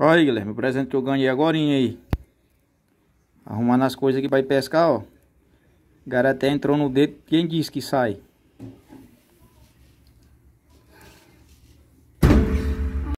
Olha aí, Guilherme, o presente que eu ganhei agora aí. Arrumando as coisas aqui pra ir pescar, ó. O cara até entrou no dedo, quem disse que sai?